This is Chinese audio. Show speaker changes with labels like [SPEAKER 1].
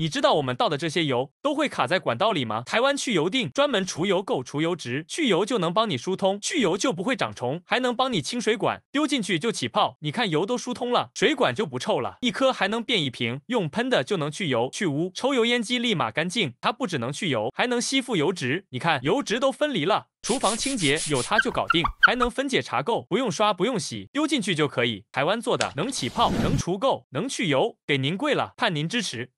[SPEAKER 1] 你知道我们倒的这些油都会卡在管道里吗？台湾去油锭专门除油垢、除油脂，去油就能帮你疏通，去油就不会长虫，还能帮你清水管，丢进去就起泡。你看油都疏通了，水管就不臭了。一颗还能变一瓶，用喷的就能去油去污，抽油烟机立马干净。它不只能去油，还能吸附油脂。你看油脂都分离了，厨房清洁有它就搞定，还能分解茶垢，不用刷不用洗，丢进去就可以。台湾做的，能起泡，能除垢，能去油，给您跪了，盼您支持。